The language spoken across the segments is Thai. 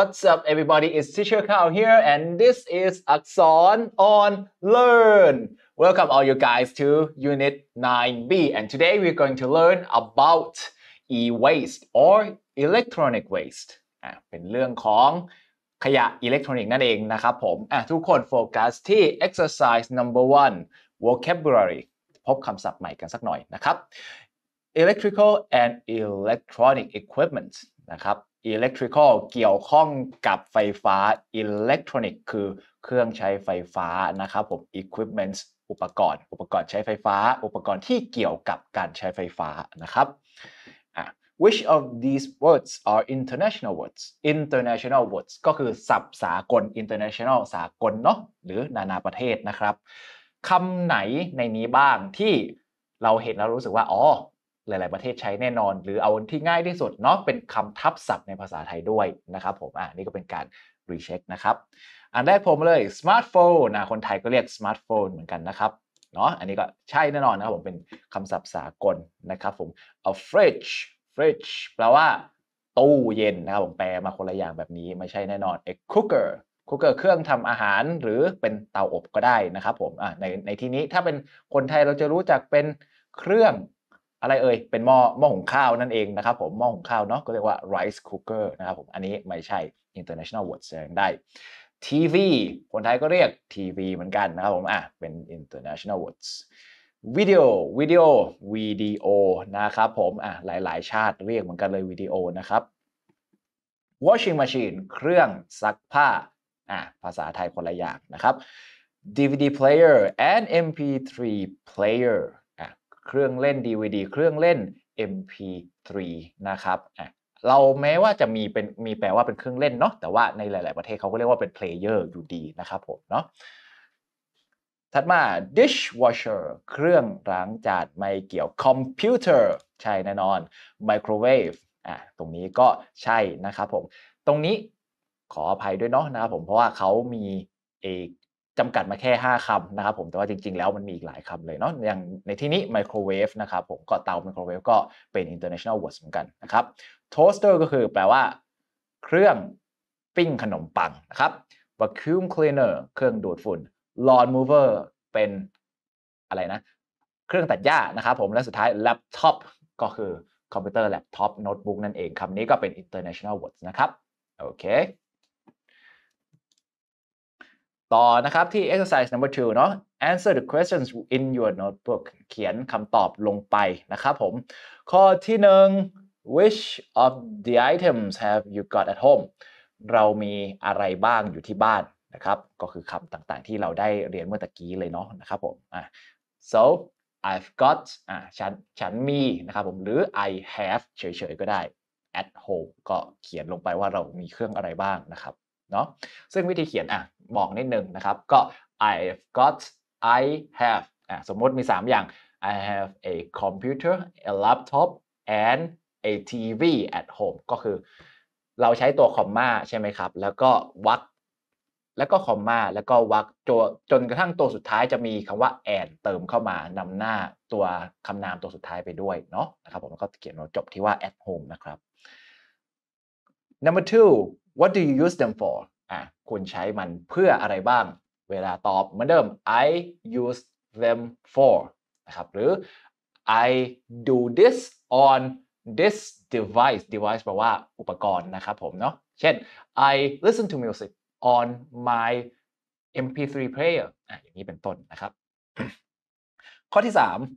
What's up, everybody? It's Teacher Kao here, and this is Axon on Learn. Welcome all you guys to Unit 9B, and today we're going to learn about e-waste or electronic waste. เป็นเรื่องของขยะอิเล็กทรอนิกส์นั่นเองนะครับผมทุกคนโฟกัสที่ exercise number one vocabulary พบคำศัพท์ใหม่กันสักหน่อยนะครับ electrical and electronic equipment นะครับ electrical เกี่ยวข้องกับไฟฟ้า electronic คือเครื่องใช้ไฟฟ้านะครับผม equipments อุปกรณ์ อุปกรณ์ใช้ไฟฟ้า อุปกรณ์ที่เกี่ยวกับการใช้ไฟฟ้านะครับ which of these words are international words international words ก็คือศัพท์สากล international สากลเนาะหรือนานาประเทศนะครับคำไหนในนี้บ้างที่เราเห็นแล้วรู้สึกว่าอ๋อหลาย ๆ ประเทศใช้แน่นอน หรือเอาที่ง่ายที่สุดเนาะเป็นคำทับศัพท์ในภาษาไทยด้วยนะครับผมอ่านี่ก็เป็นการรีเช็คนะครับอันแรกผมเลยสมาร์ทโฟนนะคนไทยก็เรียกสมาร์ทโฟนเหมือนกันนะครับเนาะอันนี้ก็ใช่แน่นอนนะครับผมเป็นคำศัพท์สากลนะครับผม a อ fridge fridge แปลว่าตู้เย็นนะครับผมแปลมาคนละอย่างแบบนี้ ไม่ใช่แน่นอน a cooker ก o o k e r เครื่องทำอาหารหรือเป็นเตาอบก็ได้นะครับผมในในที่นี้ถ้าเป็นคนไทยเราจะรู้จักเป็นเครื่องอะไรเอ่ย เป็นหม้อหม้อหุงข้าวนั่นเองนะครับผม หม้อหุงข้าวเนาะ ก็เรียกว่า rice cooker นะครับผม อันนี้ไม่ใช่ international word แสดงได้ทีวี คนไทยก็เรียกทีวีเหมือนกันนะครับผม อ่ะ เป็น international words วิดีโอวิดีโอวิดีโอนะครับผม อ่ะ หลายหลายชาติเรียกเหมือนกันเลยวิดีโอนะครับ washing machine เครื่องซักผ้า อ่ะ ภาษาไทยคนละอย่างนะครับ DVD player and MP3 player เครื่องเล่น DVD เครื่องเล่น MP3 นะครับเราแม้ว่าจะมีเป็นมีแปลว่าเป็นเครื่องเล่นเนาะแต่ว่าในหลาย ๆประเทศเขาก็เรียกว่าเป็นเพลเยอร์อยู่ดีนะครับผมเนาะถัดมา dishwasher เครื่องล้างจานไม่เกี่ยว computer ใช่แน่นอน microwave อ่ะตรงนี้ก็ใช่นะครับผม ตรงนี้ขออภัยด้วยเนาะนะครับผมเพราะว่าเขามีเอกจำกัดมาแค่ 5 คำนะครับผมแต่ว่าจริงๆ แล้วมันมีอีกหลายคำเลยเนาะอย่างในที่นี้ไมโครเวฟนะครับผมก็เตาไมโครเวฟก็เป็น international words เหมือนกันนะครับ toaster ก็คือแปลว่าเครื่องปิ้งขนมปังนะครับ vacuum cleaner เครื่องดูดฝุ่น lawn mover เป็นอะไรนะเครื่องตัดหญ้านะครับผมและสุดท้าย laptop ก็คือคอมพิวเตอร์แล็ปท็อปโน้ตบุ๊กนั่นเองคำนี้ก็เป็น international words นะครับ โอเคต่อนะครับที่ exercise number two เนาะ answer the questions in your notebook เขียนคำตอบลงไปนะครับผม ข้อที่หนึ่ง which of the items have you got at home เรามีอะไรบ้างอยู่ที่บ้านนะครับ ก็คือคำต่างๆที่เราได้เรียนเมื่อตะกี้เลยเนาะนะครับผมอ่ะ so I've got อ่ะฉันฉันมีนะครับผม หรือ I have เฉยๆ ก็ได้ at home ก็เขียนลงไปว่าเรามีเครื่องอะไรบ้างนะครับเนาะซึ่งวิธีเขียนอ่ะบอกนิดนึงนะครับ ก็ I've got I have อ่ะสมมติมี 3 อย่าง I have a computer a laptop and a TV at home ก็คือเราใช้ตัวคอมมาใช่ไหมครับ แล้วก็วักแล้วก็คอมมาแล้วก็วักจจนกระทั่งตัวสุดท้ายจะมีคำว่า and เติมเข้ามานำหน้าตัวคำนามตัวสุดท้ายไปด้วยเนาะนะครับผมก็เขียนเราจบที่ว่า at home นะครับ number two what do you use them for อ่ะคุณใช้มันเพื่ออะไรบ้าง เวลาตอบเหมือนเดิม I use them for นะครับหรือ I do this on this device device แปลว่าอุปกรณ์นะครับผมเนาะเช่น I listen to music on my MP3 player อ่ะอย่างนี้เป็นต้นนะครับ ข้อที่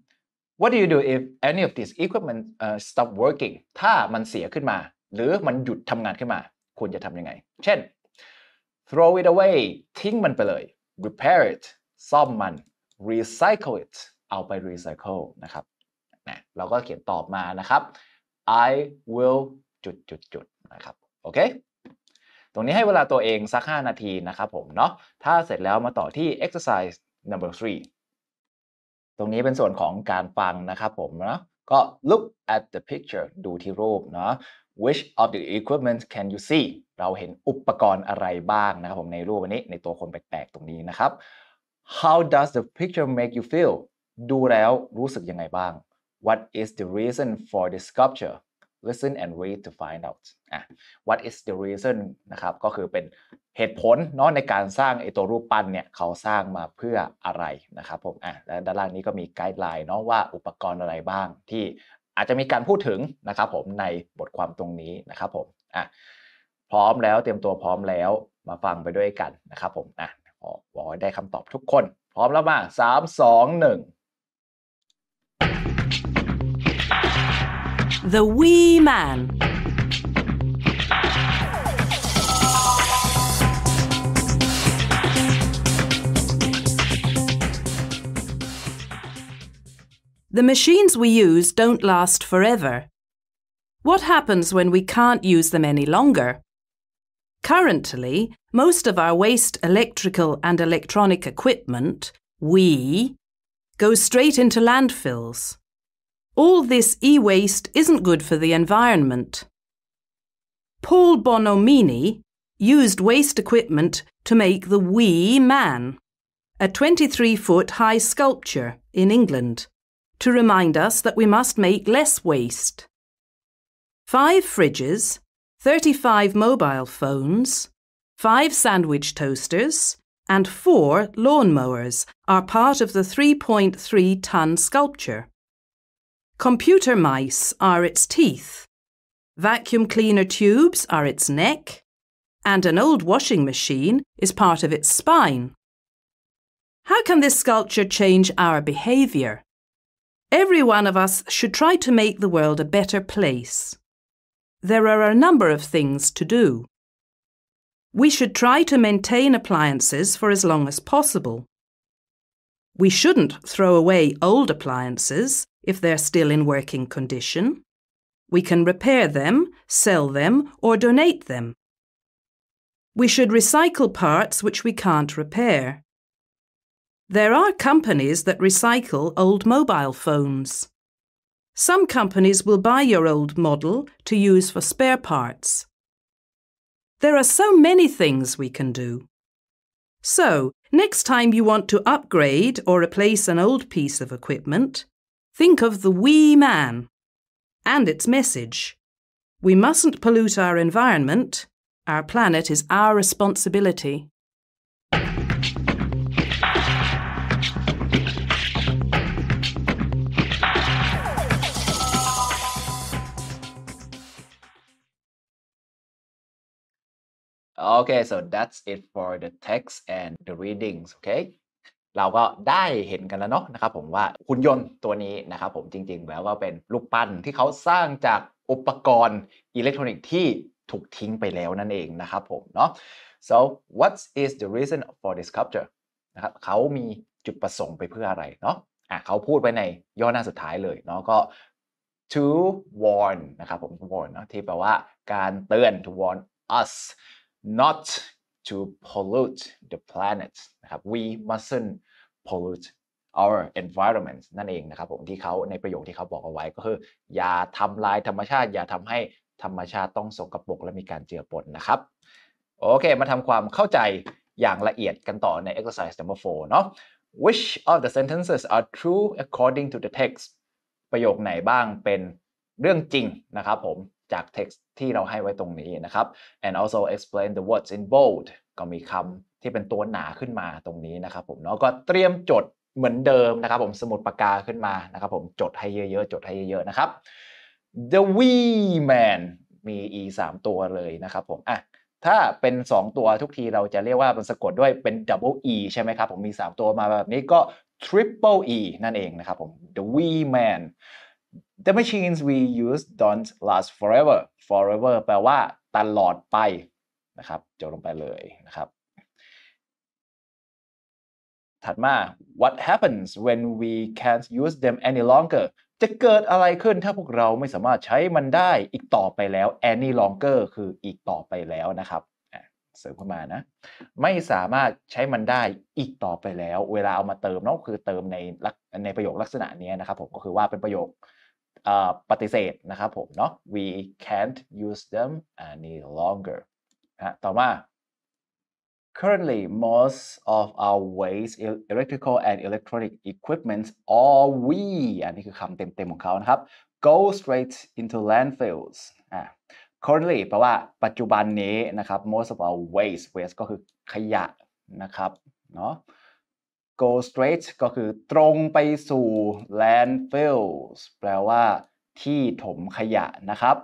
3 What do you do if any of these equipment uh, stop working ถ้ามันเสียขึ้นมา หรือมันหยุดทำงานขึ้นมาควรจะทำยังไง เช่น throw it away ทิ้งมันไปเลย repair it ซ่อมมัน recycle it เอาไป recycle นะครับ นะ เราก็เขียนตอบมานะครับ I will จุดจุดจุดนะครับ โอเค ตรงนี้ให้เวลาตัวเองสัก 5 นาทีนะครับผมเนาะ ถ้าเสร็จแล้วมาต่อที่ exercise number three ตรงนี้เป็นส่วนของการฟังนะครับผมเนาะก็ look at the picture ดูที่รูปเนาะ which of the equipment can you see เราเห็นอุปกรณ์อะไรบ้างนะครับผมในรูปวันนี้ในตัวคนแปลกๆตรงนี้นะครับ how does the picture make you feel ดูแล้วรู้สึกยังไงบ้าง what is the reason for the sculpture listen and read to find out อ่ะ what is the reason นะครับก็คือเป็นเหตุผลเนาะในการสร้างไอตัวรูปปั้นเนี่ย เขาสร้างมาเพื่ออะไรนะครับผม อ่ะและด้านล่างนี้ก็มีไกด์ไลน์เนาะว่าอุปกรณ์อะไรบ้างที่อาจจะมีการพูดถึงนะครับผมในบทความตรงนี้นะครับผมอ่ะพร้อมแล้วเตรียมตัวพร้อมแล้วมาฟังไปด้วยกันนะครับผมอ่ะขอขอได้คำตอบทุกคน พร้อมแล้วมาสามสองหนึ่ง The Wee Man The machines we use don't last forever. What happens when we can't use them any longer? Currently, most of our waste electrical and electronic equipment, we, goes straight into landfills. All this e-waste isn't good for the environment. Paul Bonomini used waste equipment to make the Wee Man, a 23-foot high sculpture in England to remind us that we must make less waste. Five fridges, 35 mobile phones, five sandwich toasters, and four lawnmowers are part of the 3.3 ton sculpture. Computer mice are its teeth, vacuum cleaner tubes are its neck, and an old washing machine is part of its spine. How can this sculpture change our behaviour? Every one of us should try to make the world a better place. There are a number of things to do. We should try to maintain appliances for as long as possible. We shouldn't throw away old appliances if they're still in working condition. We can repair them, sell them, or donate them. We should recycle parts which we can't repair. There are companies that recycle old mobile phones. Some companies will buy your old model to use for spare parts. There are so many things we can do. So, next time you want to upgrade or replace an old piece of equipment, think of the wee man and its message. We mustn't pollute our environment. Our planet is our responsibility. Okay so that's it for the text and the readings okay เราก็ได้เห็นกันแล้วเนาะนะครับผมว่าหุ่นยนต์ตัวนี้นะครับผมจริงๆแล้วก็เป็นลูกปั้นที่เขาสร้างจากอุปกรณ์ อิเล็กทรอนิกส์ที่ถูกทิ้งไปแล้วนั่นเองนะครับผมเนาะ so what is the reason for this sculpture นะครับเขามีจุดประสงค์ไปเพื่ออะไรเนาะอ่ะเขาพูดไปในย่อหน้าสุดท้ายเลยเนาะก็ to warn นะครับผม warn เนาะที่แปลว่าการเตือน to warn us not to pollute the planet นะครับ we mustn't pollute our environment นั่นเองนะครับ ผมที่เขาในประโยคที่เขาบอกเอาไว้ก็คือ อย่าทำลายธรรมชาติ อย่าทำให้ธรรมชาติต้องสกรปรกและมีการเจือปนนะครับ โอเค มาทำความเข้าใจอย่างละเอียดกันต่อใน exercise number four เนาะ which of the sentences are true according to the text ประโยคไหนบ้างเป็นเรื่องจริงนะครับ ผมจาก text ที่เราให้ไว้ตรงนี้นะครับ and also explain the words in bold ก็มีคำที่เป็นตัวหนาขึ้นมาตรงนี้นะครับผมเนาะก็เตรียมจดเหมือนเดิมนะครับผมสมุดปากกาขึ้นมานะครับผมจดให้เยอะๆ จดให้เยอะๆ นะครับ the we e man มี e 3 ตัวเลยนะครับผมอ่ะถ้าเป็น 2 ตัวทุกทีเราจะเรียกว่ามันสะกดด้วยเป็น double e ใช่ไหมครับผมมี 3 ตัวมาแบบนี้ก็ triple e นั่นเองนะครับผม the we e man the machines we use don't last forever forever แปลว่าตลอดไป นะครับจบลงไปเลยนะครับ ถัดมา what happens when we can't use them any longer จะเกิดอะไรขึ้นถ้าพวกเราไม่สามารถใช้มันได้อีกต่อไปแล้ว any longer คืออีกต่อไปแล้วนะครับ เสริมเข้ามานะ ไม่สามารถใช้มันได้อีกต่อไปแล้ว เวลาเอามาเติมน่นคือเติมในในประโยคลักษณะนี้นะครับ ผมก็คือว่าเป็นประโยค Uh, ปฏิเสธนะครับผมเนาะ we can't use them any longer นะต่อมา currently most of our waste electrical and electronic equipment all we อันนี้คือคำเต็มๆของเขานะครับ go straight into landfills currently แปลว่าปัจจุบันนี้นะครับ most of our waste waste ก็คือขยะนะครับเนาะ go straight ก็คือตรงไปสู่ landfills แปลว่าที่ถมขยะนะครับ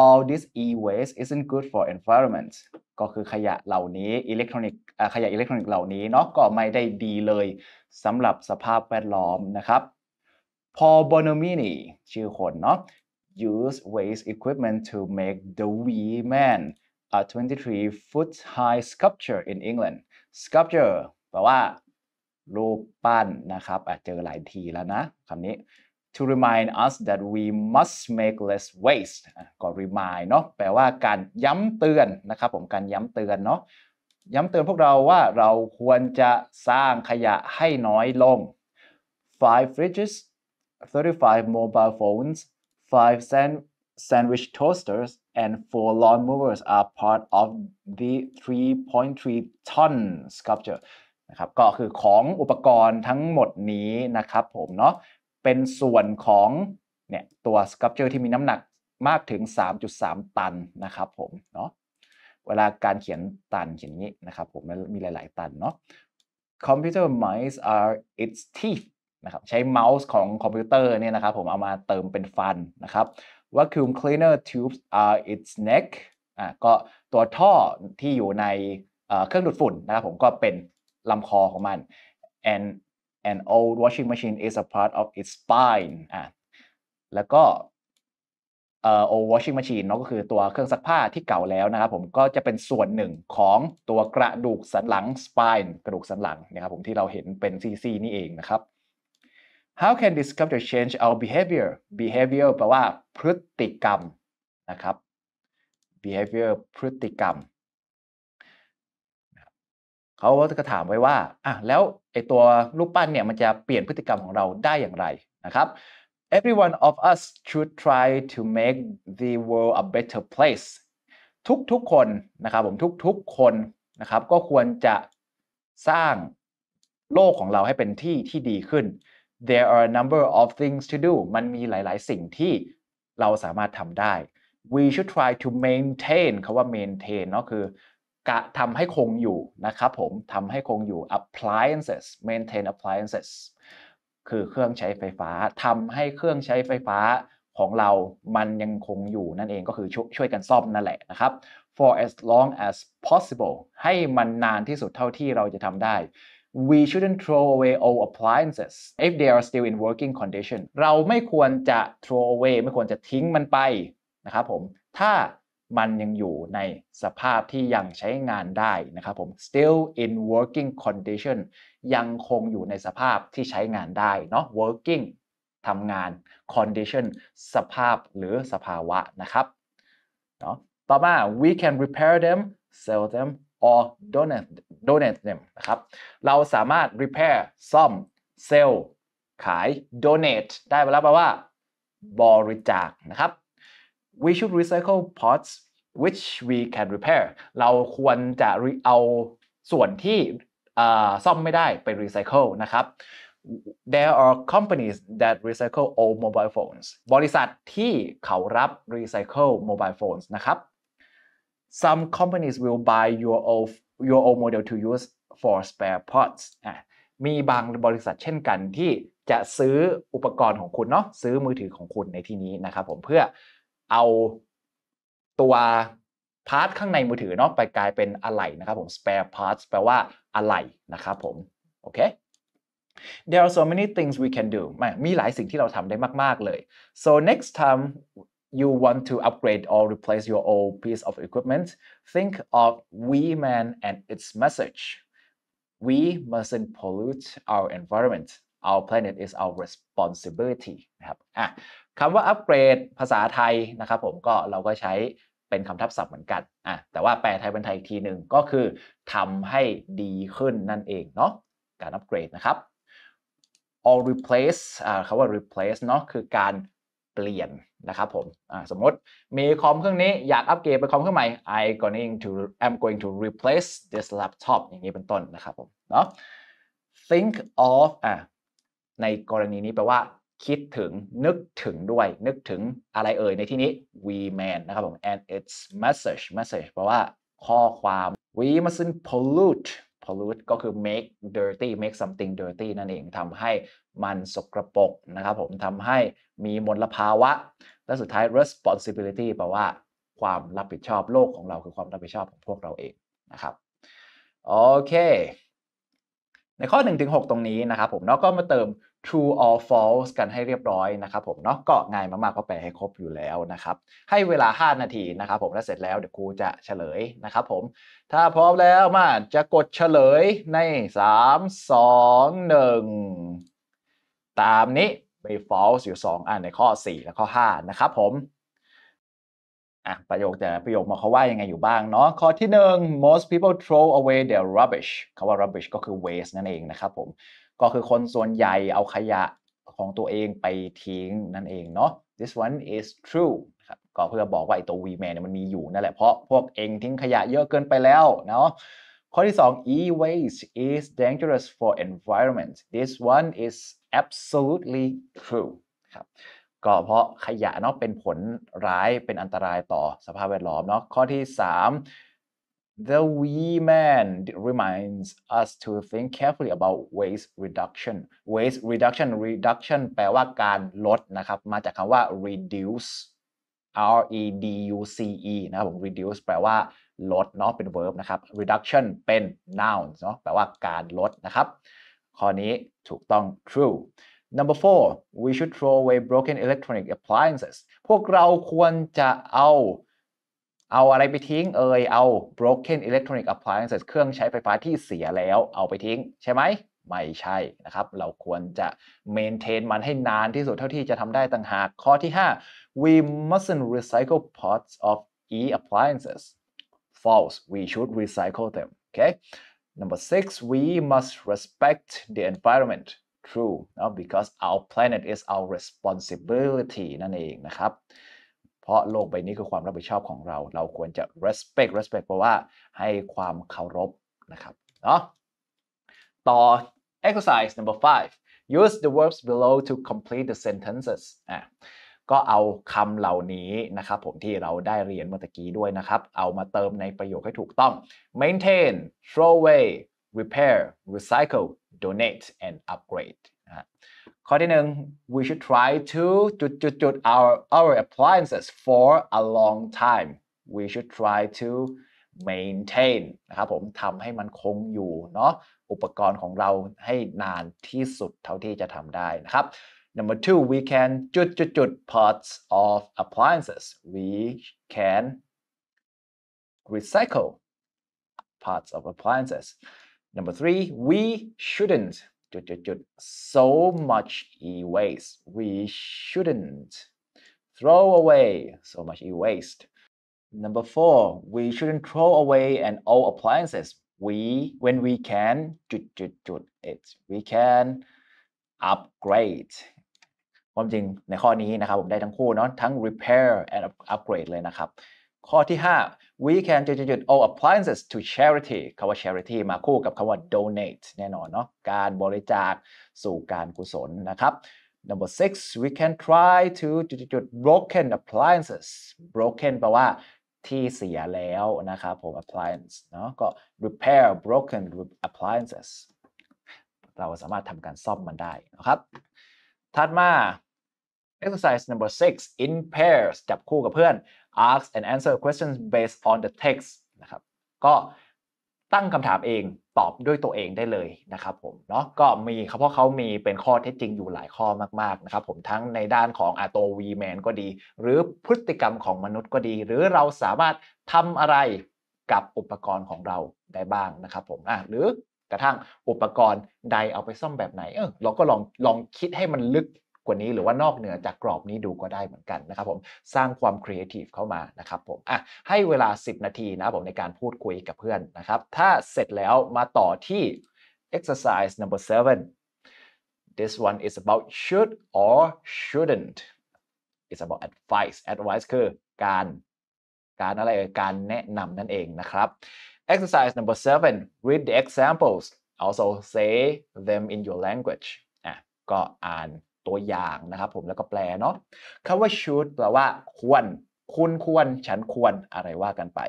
all this e-waste isn't good for environment ก็คือขยะเหล่านี้อิเล็กทรอนิกส์ขยะอิเล็กทรอนิกส์เหล่านี้เนาะก็ไม่ได้ดีเลยสำหรับสภาพแวดล้อมนะครับ Paul Bonomini ชื่อคนเนาะ use waste equipment to make the wee man a 23 foot high sculpture in England sculpture แปลว่ารูปปั้นนะครับเจอหลายทีแล้วนะคำนี้ to remind us that we must make less waste ก็ remind เนาะแปลว่าการย้ำเตือนนะครับผมการย้ำเตือนเนาะย้ำเตือนพวกเราว่าเราควรจะสร้างขยะให้น้อยลง five fridges 35 mobile phones 5 sand sandwich toasters and 4 lawn mowers are part of the 3.3 ton sculpture นะครับก็คือของอุปกรณ์ทั้งหมดนี้นะครับผมเนาะเป็นส่วนของเนี่ยตัวสกับเจอที่มีน้ำหนักมากถึง 3.3 ตันนะครับผมเนาะเวลาการเขียนตันเขียนงี้นะครับผมมันมีหลายๆ ตันเนาะ computer mice are its teeth นะครับใช้เมาส์ของคอมพิวเตอร์เนี่ยนะครับผมเอามาเติมเป็นฟันนะครับ vacuum cleaner tubes are its neck อ่ะก็ตัวท่อที่อยู่ในเครื่องดูดฝุ่นนะครับผมก็เป็นลำคอของมัน and an old washing machine is a part of its spine อ่ะแล้วก็เอ่อ old washing machine เนาะก็คือตัวเครื่องซักผ้าที่เก่าแล้วนะครับผมก็จะเป็นส่วนหนึ่งของตัวกระดูกสันหลัง spine กระดูกสันหลังนะครับผมที่เราเห็นเป็นซี่ๆนี่เองนะครับ how can this culture change our behavior behavior แปลว่าพฤติกรรมนะครับ behavior พฤติกรรมเขาก็ถามไว้ว่าอ่ะแล้วไอตัวรูปปั้นเนี่ยมันจะเปลี่ยนพฤติกรรมของเราได้อย่างไรนะครับ every one of us should try to make the world a better place ทุกๆคนนะครับผมทุกๆคนนะครับก็ควรจะสร้างโลกของเราให้เป็นที่ที่ดีขึ้น there are a number of things to do มันมีหลายๆสิ่งที่เราสามารถทำได้ we should try to maintain คาว่า maintain เนาะคือกะทำ ให้คงอยู่ นะ ครับ ผมทำให้คงอยู่ appliances maintain appliances คือเครื่องใช้ไฟฟ้าทำให้เครื่องใช้ไฟฟ้าของเรา มันยังคงอยู่นั่นเองก็คือชช่วยกันซ่อมนั่น แหละ นะ ครับ for as long as possible ให้มันนานที่สุดเท่าที่เราจะทำได้ we shouldn't throw away old appliances if they are still in working condition เราไม่ควรจะ throw away ไม่ ควร จะ ทิ้งมันไปนะครับผมถ้ามัน ยังอยู่ในสภาพที่ยังใช้งานได้นะครับ ผม still in working condition ยังคงอยู่ในสภาพที่ใช้งานได้เนาะ working ทำงาน condition สภาพหรือสภาวะนะครับเนาะ ต่อมา we can repair them sell them or donate donate them นะครับ เราสามารถ repair ซ่อม sell ขาย donate ได้ไปแล้วแปลว่าบริจาคนะครับ we should recycle parts which we can repair เราควรจะเอาส่วนที่ซ่อมไม่ได้ไปรีไซเคิลนะครับ there are companies that recycle old mobile phones บริษัทที่เขารับรีไซเคิล mobile phones นะครับ some companies will buy your old your old model to use for spare parts มีบางบริษัทเช่นกันที่จะซื้ออุปกรณ์ของคุณเนาะซื้อมือถือของคุณในที่นี้นะครับ ผมเพื่อเอาตัวพาร์ทข้างในมือถือเนาะไปกลายเป็นอะไหล่นะครับผม spare parts There are so many things we can do มีหลายสิ่งที่เราทำได้มาก so next time you want to upgrade or replace your old piece of equipment think of we man and its message we mustn't pollute our environment our planet is our responsibility นะครับอ่ะคำว่าอัปเกรดภาษาไทยนะครับผมก็เราก็ใช้เป็นคำทับศัพท์เหมือนกันอ่ะแต่ว่าแปลไทยเป็นไทยอีกทีหนึ่งก็คือทำให้ดีขึ้นนั่นเองเนาะการอัปเกรดนะครับ all replace อ่าคำว่า replace เนาะคือการเปลี่ยนนะครับผมอ่าสมมติมีคอมเครื่องนี้อยากอัปเกรดไปคอมเครื่องใหม่ I going to I'm going to replace this laptop อย่างนี้เป็นต้นนะครับผมเนาะ think of อ่าในกรณีนี้แปลว่าคิดถึงนึกถึงด้วยนึกถึงอะไร เอ่ยในที่นี้ we man นะ ครับ ผม and its message message แปลว่าข้อความ we mustn't pollute pollute ก็คือ make dirty make something dirty นั่นเองทำให้มันสกรปรกนะครับผมทำให้มีมลภาวะ และ สุดท้าย responsibility แปลว่าความรับผิดชอบโลกของเราคือความรับ ผิด ชอบของพวกเราเอง นะครับโอเคในข้อ1-6ตรงนี้นะครับ ผมเราก็มาเติม true or false กันให้เรียบร้อยนะครับผมเนาะก็ง่ายมากๆก็แปลให้ครบอยู่แล้วนะครับ ให้เวลา 5 นาทีนะครับผมแล้าเสร็จแล้วเดี๋ยวครูจะเฉลยนะครับผม ถ้าพร้อมแล้วมาจะกดเฉลยใน 3 2 1 ตามนี้มี false อยู่ 2 อันในข้อ 4 และข้อ 5 นะครับผมอ่ะประโยคแต่ประโยคมาเขาว่ายังไงอยู่บ้างเนาะข้อที่ 1 most people throw away their rubbish คำว่า rubbish ก็คือ waste นั่นเองนะครับผมก็คือคนส่วนใหญ่เอาขยะของตัวเองไปทิ้งนั่นเองเนาะ this one is true ครับ ก็เพื่อบอกว่าไอตัว we man มันมีอยู่ นั่นแหละ เพราะพวกเองทิ้งขยะเยอะเกินไปแล้วเนาะ ข้อที่ 2 e-waste is dangerous for environment this one is absolutely true ครับ ก็เพราะขยะเนาะเป็นผลร้ายเป็นอันตรายต่อสภาพแวดล้อมเนาะ ข้อที่ 3 The wee man reminds us to think carefully about waste reduction. Waste reduction reduction แปลว่าการลดนะครับ มาจากคำว่า reduce R E D U C E นะครับผม reduce แปลว่าลดเนาะเป็น verb นะครับ reduction เป็น noun เนาะแปลว่าการลดนะครับข้อนี้ถูกต้อง true Number four we should throw away broken electronic appliances พวกเราควรจะเอาเอาอะไรไปทิ้งเอ่ยเอา broken electronic appliances เครื่องใช้ไฟฟ้าที่เสียแล้วเอาไปทิ้งใช่ไหม ไม่ใช่นะครับเราควรจะ maintain มันให้นานที่สุดเท่าที่จะทำได้ต่างหากข้อที่ 5 we mustn't recycle parts of e appliances false we should recycle them okay number six we must respect the environment true no? because our planet is our responsibility นั่นเองนะครับเพราะโลกใบนี้คือความรับผิดชอบของเรา เราควรจะ respect respect เพราะว่าให้ความเคารพนะครับเนาะต่อ exercise number five use the verbs below to complete the sentences อ่ะ ก็เอาคำเหล่านี้นะครับผมที่เราได้เรียนเมื่อกี้ด้วยนะครับ เอามาเติมในประโยคให้ถูกต้อง maintain throw away repair recycle donate and upgrade ข้อที่หนึ่ง we should try to do our our appliances for a long time we should try to maintain นะครับผมทำให้มันคงอยู่เนาะอุปกรณ์ของเราให้นานที่สุดเท่าที่จะทำได้นะครับ number two we can do parts of appliances we can recycle parts of appliances number three we shouldn't so much e-waste. We shouldn't throw away so much e-waste. Number four, we shouldn't throw away an old appliances. We, when we can, it, we can upgrade ความจริงในข้อนี้นะครับ ผมได้ทั้งคู่เนาะทั้ง repair and upgrade เลยนะครับ5 we can จุดด all appliances to charity คำว่า charity มาคู่กับคำว่า donate แน่นอนเนาะ การบริจาคสู่การกุศลนะครับ number six we can try to จุดด broken appliances broken แปลว่าที่เสียแล้วนะครับผม appliance เนาะ ก็ repair broken appliances เราสามารถทำการซ่อมมันได้นะครับ ถัดมา exercise number six in pairs จับคู่กับเพื่อน ask and answer questions based on the text นะครับ ก็ตั้งคำถามเองตอบด้วยตัวเองได้เลยนะครับผมเนาะก็มีเพราะเขามีเป็นข้อเท็จจริงอยู่หลายข้อมากๆนะครับผมทั้งในด้านของอาโตวีแมนก็ดี หรือพฤติกรรมของมนุษย์ก็ดี หรือเราสามารถทำอะไรกับอุปกรณ์ของเราได้บ้างนะครับผมอ่ะหรือกระทั่งอุปกรณ์ใดเอาไปซ่อมแบบไหนเออเราก็ลองลองคิดให้มันลึกกว่านี้หรือว่านอกเหนือจากกรอบนี้ดูก็ได้เหมือนกันนะครับผม สร้างความครีเอทีฟเข้ามานะครับผมอ่ะให้เวลา 10 นาทีนะผมในการพูดคุยกับเพื่อนนะครับ ถ้าเสร็จแล้วมาต่อที่ exercise number seven this one is about should or shouldn't it's about advice advice คือการการอะไรการแนะนำนั่นเองนะครับ exercise number seven read the examples also say them in your language อ่ะก็อ่านตัวอย่างนะครับผมแล้วก็แปลเนาะคำว่า should แปลว่าควร คุณควรฉันควรอะไรว่ากันไป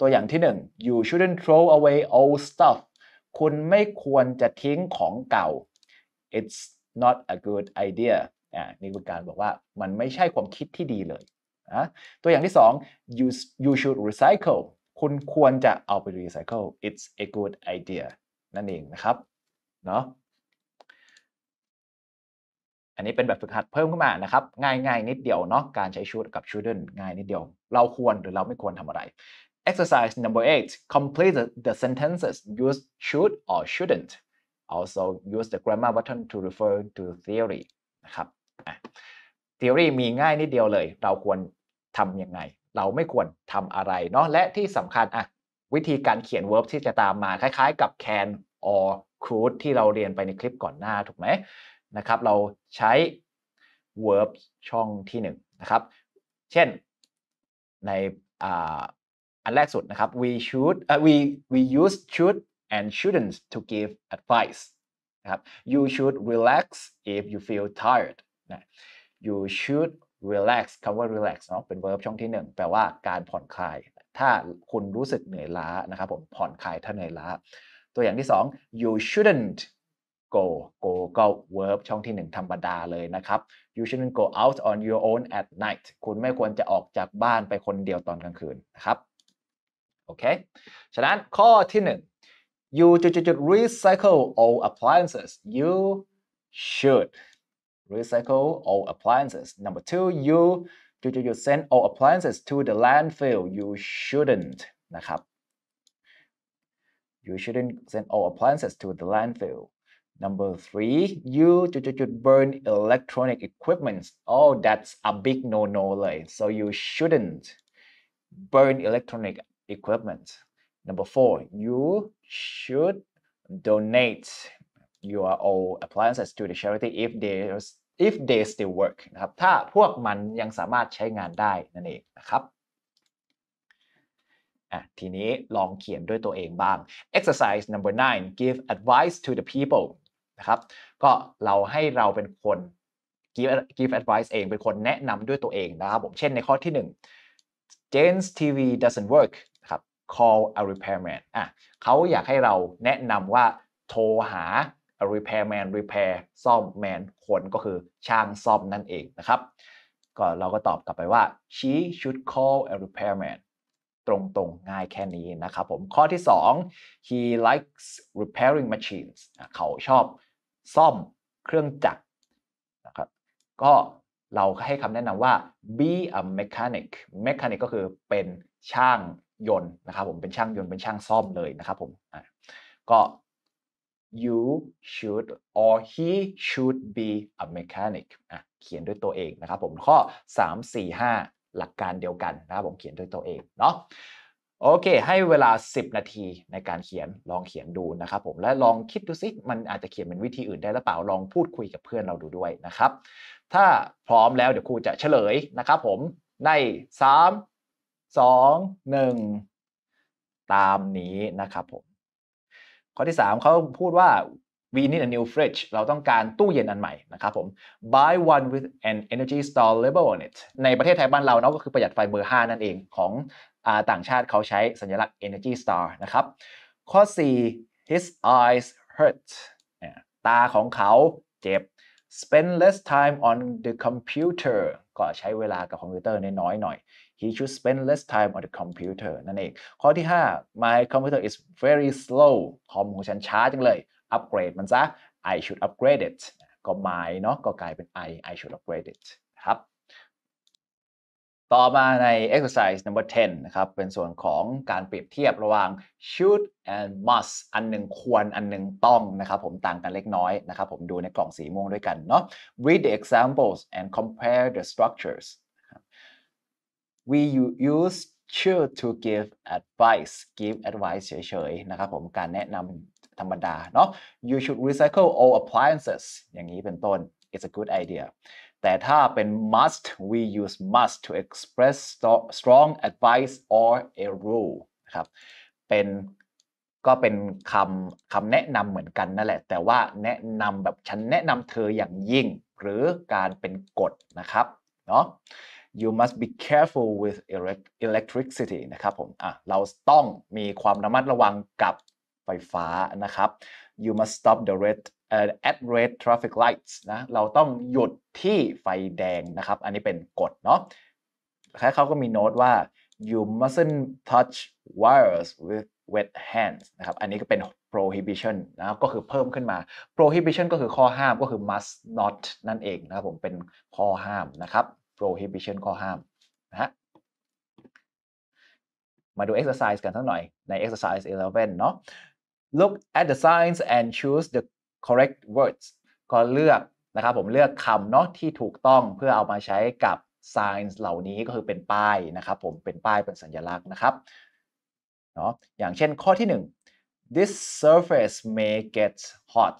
ตัวอย่างที่ 1 you shouldn't throw away old stuff คุณไม่ควรจะทิ้งของเก่า it's not a good idea อ่านี่คือการบอกว่ามันไม่ใช่ความคิดที่ดีเลยนะตัวอย่างที่2 you you should recycle คุณควรจะเอาไปรีไซเคิล it's a good idea นั่นเองนะครับเนาะอันนี้เป็นแบบฝึกหัดเพิ่มขึ้นมานะครับง่าย ๆ นิดเดียวเนาะการใช้ชุดกับ shouldn't ง่ายนิดเดียว เราควรหรือเราไม่ควรทำอะไร exercise number eight complete the sentences use should or shouldn't also use the grammar button to refer to theory นะครับ theory มีง่ายนิดเดียวเลย เราควรทำยังไง เราไม่ควรทำอะไรเนาะและที่สำคัญอะวิธีการเขียน verb ที่จะตามมาคล้ายๆ กับ can or could ที่เราเรียนไปในคลิปก่อนหน้าถูกไหมนะครับเราใช้ verb ช่องที่1นะครับเช่น ในอันแรกสุดนะครับ we should uh, we we use should and shouldn't to give advice นะครับ you should relax if you feel tired นะ you should relax คำว่า relax เนาะเป็น verb ช่องที่1 แปลว่าการผ่อนคลาย ถ้าคุณรู้สึกเหนื่อยล้านะครับผมผ่อนคลายถ้าเหนื่อยล้า ตัวอย่างที่ 2 you shouldn't go go ก็ verb ช่องที่หนึ่งธรรมดาเลยนะครับ you shouldn't go out on your own at night คุณไม่ควรจะออกจากบ้านไปคนเดียวตอนกลางคืนนะครับ โอเค ฉะนั้นข้อที่หนึ่ง you จุดจุด recycle all appliances you should recycle all appliances number two you จุดจุด send all appliances to the landfill you shouldn't นะครับ you shouldn't send all appliances to the landfill Number three, you burn electronic equipment. Oh, that's a big no-no เลย so you shouldn't burn electronic equipment. Number four, you should donate your old appliances to the charity if they if they still work นะครับ ถ้าพวกมันยังสามารถใช้งานได้นั่นเองนะครับ อ่ะ ทีนี้ลองเขียนด้วยตัวเองบ้าง exercise number nine give advice to the people นะครับก็เราให้เราเป็นคน give give advice เอง เป็นคนแนะนำด้วยตัวเองนะครับผมเช่นในข้อที่ 1 Jane's TV doesn't work นะครับ call a repairman อ่ะเขาอยากให้เราแนะนำว่าโทรหา a repairman repair ซ่อม man คนก็คือช่างซ่อมนั่นเองนะครับก็เราก็ตอบกลับไปว่า she should call a repairman ตรงๆง่ายแค่นี้นะครับผม ข้อที่ 2 he likes repairing machines เขาชอบซ่อม เครื่องจักรนะครับก็เราให้คำแนะนำว่า be a mechanic mechanic ก็คือเป็นช่างยนต์นะครับผมเป็นช่างยนต์ เป็นช่างซ่อมเลยนะครับผมก็ you should or he should be a mechanic อ่ะเขียนด้วยตัวเองนะครับผมข้อ 3 4 5 หลักการเดียวกันนะครับผมเขียนด้วยตัวเองเนาะโอเค ให้เวลา 10 นาทีในการเขียนลองเขียนดูนะครับผม และลองคิดดูซิมันอาจจะเขียนเป็นวิธีอื่นได้หรือเปล่า ลองพูดคุยกับเพื่อนเราดูด้วยนะครับ ถ้าพร้อมแล้วเดี๋ยวครูจะเฉลยนะครับผม ใน 3 2 1 ตามนี้นะครับผม ข้อที่ 3เขาพูดว่า we need a new fridge เราต้องการตู้เย็นอันใหม่นะครับผม buy one with an energy star label on it ในประเทศไทยบ้านเราเนาะก็คือประหยัดไฟเบอร์5นั่นเองของต่างชาติเขาใช้สัญลักษณ์ Energy Star นะครับ ข้อ 4 his eyes hurt ตาของเขา เจ็บ spend less time on the computer ก็ใช้เวลากับคอมพิวเตอร์น้อยหน่อย he should spend less time on the computer นั่นเอง ข้อที่ 5 my computer is very slow คอมของฉันช้าจังเลย อัปเกรดมันซะ I should upgrade it ก็ my เนาะก็กลายเป็น I I should upgrade it ครับต่อมาใน exercise number 10นะครับ เป็นส่วนของการเปรียบเทียบระหว่าง should and must อันหนึ่งควร อันหนึ่งต้องนะครับผม ต่างกันเล็กน้อยนะครับผมดูในกล่องสีม่วงด้วยกันเนาะ read the examples and compare the structures we use should to give advice give advice เฉยๆนะครับผมการแนะนำธรรมดาเนาะ you should recycle all appliances อย่างนี้เป็นต้น it's a good idea แต่ถ้าเป็น must we use must to express strong advice or a rule นะครับ เป็นก็เป็นคำคำแนะนำเหมือนกันนั่นแหละ แต่ว่าแนะนำแบบฉันแนะนำเธออย่างยิ่ง หรือการเป็นกฎนะครับเนาะ you must be careful with electricity นะครับผมอ่ะเราต้องมีความระมัดระวังกับไฟฟ้านะครับ you must stop the red at red traffic lights นะเราต้องหยุดที่ไฟแดงนะครับ อันนี้เป็นกฎเนาะแล่เขาก็มีโน้ตว่า you mustn't touch wires with wet hands นะครับ อันนี้ก็เป็น prohibition นะครับก็คือเพิ่มขึ้นมา prohibition ก็คือข้อห้าม ก็คือ must not นั่นเองนะครับ ผมเป็นข้อห้ามนะครับ prohibition ข้อห้ามนะฮะมาดู exercise กันสักหน่อย ใน exercise 11 เนาะ look at the signs and choose the correct words ก็เลือกนะครับผมเลือกคำเนาะที่ถูกต้องเพื่อเอามาใช้กับ signs เหล่านี้ก็คือเป็นป้ายนะครับ ผมเป็นป้ายเป็นสัญลักษณ์นะครับเนาะอย่างเช่นข้อที่ 1 this surface may get hot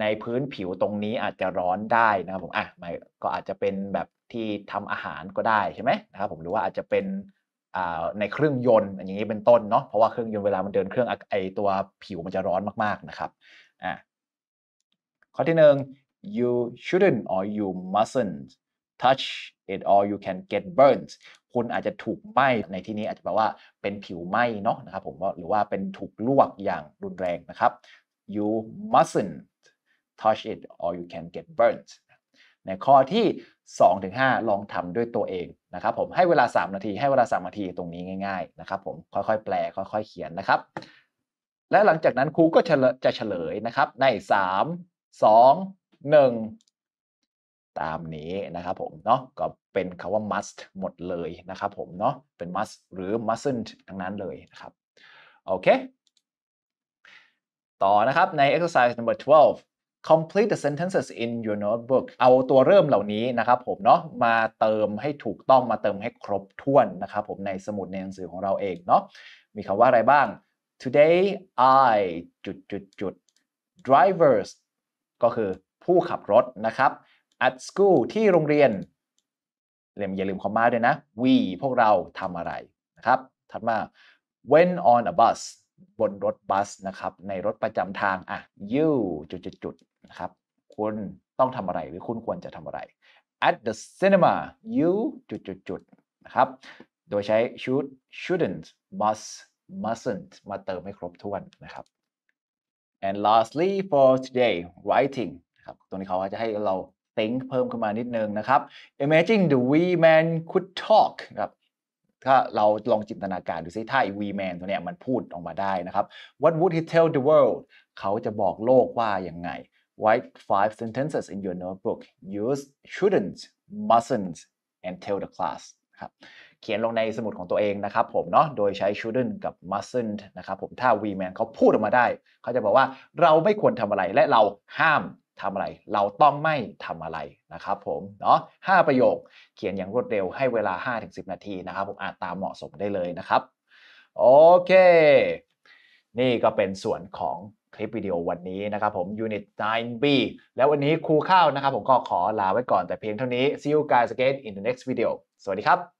ในพื้นผิวตรงนี้อาจจะร้อนได้นะครับผมอ่ะมันก็อาจจะเป็นแบบที่ทำอาหารก็ได้ใช่ไหมนะครับผมหรือว่าอาจจะเป็นในเครื่องยนต์อย่างนี้เป็นต้นเนาะเพราะว่าเครื่องยนต์เวลามันเดินเครื่องไอตัวผิวมันจะร้อนมากๆนะครับอ่ะข้อที่หนึ่ง you shouldn't or you mustn't touch it or you can get burnt คุณอาจจะถูกไหม้ในที่นี้อาจจะแปลว่าเป็นผิวไหม้เนาะนะครับผมหรือว่าเป็นถูกลวกอย่างรุนแรงนะครับ you mustn't touch it or you can get burnt ในข้อที่ 2-5 ลองทำด้วยตัวเองนะครับผมให้เวลา 3 นาทีให้เวลา 3 นาทีตรงนี้ง่ายๆนะครับผมค่อยๆแปลค่อยๆเขียนนะครับ และหลังจากนั้นครูก็จะเฉลยนะครับใน 3สองหนึ่งตามนี้นะครับผมเนาะก็เป็นคำว่า must หมดเลยนะครับผมเนาะเป็น must หรือ mustn't ทั้งนั้นเลยนะครับ โอเค ต่อนะครับใน exercise number 12 complete the sentences in your notebook เอาตัวเริ่มเหล่านี้นะครับผมเนาะมาเติมให้ถูกต้องมาเติมให้ครบถ้วนนะครับผมในสมุดในหนังสือของเราเองเนาะมีคำว่าอะไรบ้าง today I จุดจุดจุด drivers ก็คือผู้ขับรถนะครับ at school ที่โรงเรียนเลมอย่าลืมคอมมาด้วยนะ we พวกเราทำอะไรนะครับ ถัดมา when on a bus บนรถบัส นะครับ ในรถประจำทางอ่ะ you จุดๆนะครับ คุณต้องทำอะไรหรือคุณควรจะทำอะไร at the cinema you จุดๆนะครับ โดยใช้ should shouldn't must mustn't มาเติมให้ครบถ้วนนะครับ and lastly for today writing ครับตรงนี้เขาจะให้เรา think เพิ่มขึ้นมานิดนึงนะครับ imagine the we man could talk ครับถ้าเราลองจินตนาการดูซิถ้าไอ้ we man ตัวเนี้ยมันพูดออกมาได้นะครับ what would he tell the world เขาจะบอกโลกว่าอย่างไง write five sentences in your notebook use shouldn't mustn't and tell the class ครับเขียนลงในสมุดของตัวเองนะครับผมเนาะโดยใช้ shouldn't กับ mustn't นะครับผมถ้า V man เขาพูดออกมาได้เขาจะบอกว่าเราไม่ควรทำอะไรและเราห้ามทำอะไร เราต้องไม่ทำอะไรนะครับผมเนาะห้าประโยค เขียนอย่างรวดเร็วให้เวลา 5-10 นาทีนะครับผมอ่านตามเหมาะสมได้เลยนะครับ โอเค นี่ก็เป็นส่วนของคลิปวิดีโอวันนี้นะครับผม Unit 9B แล้ววันนี้ครูข้าวนะครับผมก็ขอลาไว้ก่อนแต่เพียงเท่านี้ See you guys again in the next video สวัสดีครับ